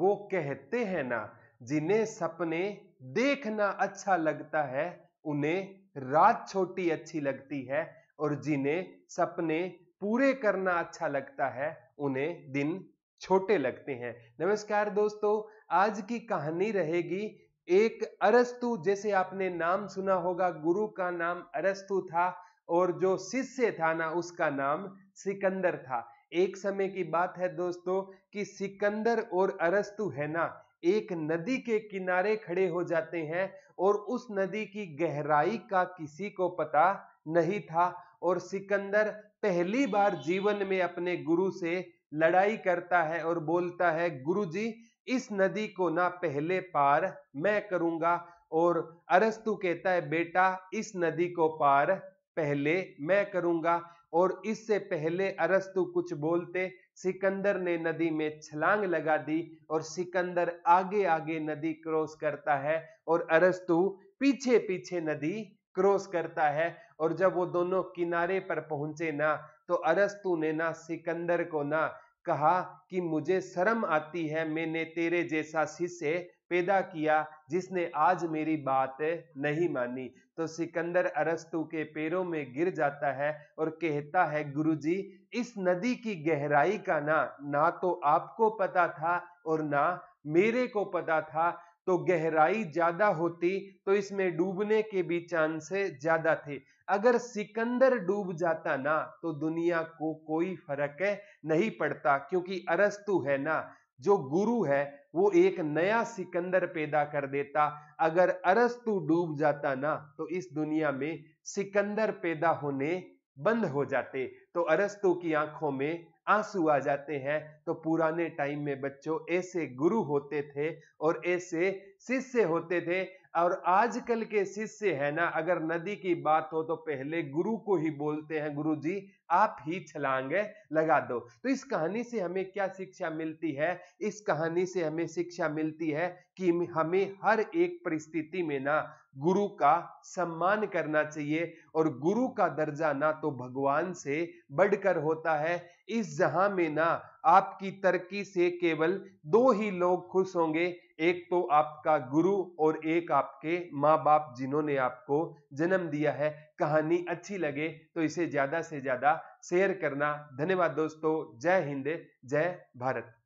वो कहते हैं ना जिन्हें सपने देखना अच्छा लगता है उन्हें रात छोटी अच्छी लगती है और जिन्हें सपने पूरे करना अच्छा लगता है उन्हें दिन छोटे लगते हैं नमस्कार दोस्तों आज की कहानी रहेगी एक अरस्तु जैसे आपने नाम सुना होगा गुरु का नाम अरस्तु था और जो शिष्य था ना उसका नाम सिकंदर था एक समय की बात है दोस्तों कि सिकंदर और अरस्तु है ना एक नदी के किनारे खड़े हो जाते हैं और उस नदी की गहराई का किसी को पता नहीं था और सिकंदर पहली बार जीवन में अपने गुरु से लड़ाई करता है और बोलता है गुरुजी इस नदी को ना पहले पार मैं करूंगा और अरस्तु कहता है बेटा इस नदी को पार पहले मैं करूंगा और इससे पहले अरस्तु कुछ बोलते सिकंदर ने नदी में छलांग लगा दी और सिकंदर आगे आगे नदी क्रॉस करता है और अरस्तु पीछे पीछे नदी क्रॉस करता है और जब वो दोनों किनारे पर पहुंचे ना तो अरस्तु ने ना सिकंदर को ना कहा कि मुझे शर्म आती है मैंने तेरे जैसा शिष्य पैदा किया जिसने आज मेरी बात नहीं मानी तो सिकंदर अरस्तु के पैरों में गिर जाता है और कहता है गुरुजी इस नदी की गहराई का ना ना तो आपको पता था और ना मेरे को पता था तो गहराई ज्यादा होती तो इसमें डूबने के भी चांसे ज्यादा थे अगर सिकंदर डूब जाता ना तो दुनिया को कोई फर्क नहीं पड़ता क्योंकि अरस्तु है ना जो गुरु है वो एक नया सिकंदर पैदा कर देता अगर अरस्तु डूब जाता ना तो इस दुनिया में सिकंदर पैदा होने बंद हो जाते तो अरस्तु की आंखों में आंसू आ जाते हैं तो पुराने टाइम में बच्चों ऐसे गुरु होते थे और ऐसे शिष्य होते थे और आजकल के शिष्य है ना अगर नदी की बात हो तो पहले गुरु को ही बोलते हैं गुरु जी आप ही छलांग लगा दो तो इस कहानी से हमें क्या शिक्षा मिलती है इस कहानी से हमें शिक्षा मिलती है कि हमें हर एक परिस्थिति में ना गुरु का सम्मान करना चाहिए और गुरु का दर्जा ना तो भगवान से बढ़कर होता है इस जहां में ना आपकी तरक्की से केवल दो ही लोग खुश होंगे एक तो आपका गुरु और एक आपके माँ बाप जिन्होंने आपको जन्म दिया है कहानी अच्छी लगे तो इसे ज़्यादा से ज़्यादा शेयर करना धन्यवाद दोस्तों जय हिंद जय भारत